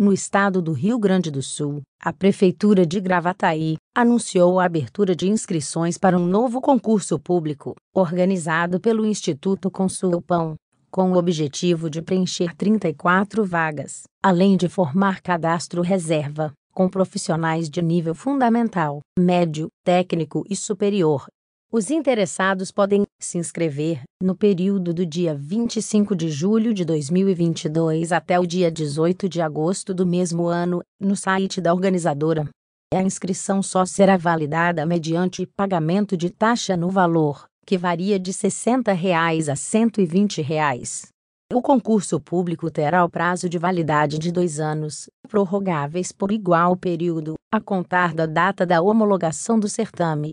no estado do Rio Grande do Sul, a Prefeitura de Gravataí anunciou a abertura de inscrições para um novo concurso público, organizado pelo Instituto Consulpão, com o objetivo de preencher 34 vagas, além de formar cadastro reserva, com profissionais de nível fundamental, médio, técnico e superior, os interessados podem se inscrever no período do dia 25 de julho de 2022 até o dia 18 de agosto do mesmo ano, no site da organizadora. A inscrição só será validada mediante pagamento de taxa no valor, que varia de R$ 60 reais a R$ 120. Reais. O concurso público terá o prazo de validade de dois anos, prorrogáveis por igual período, a contar da data da homologação do certame.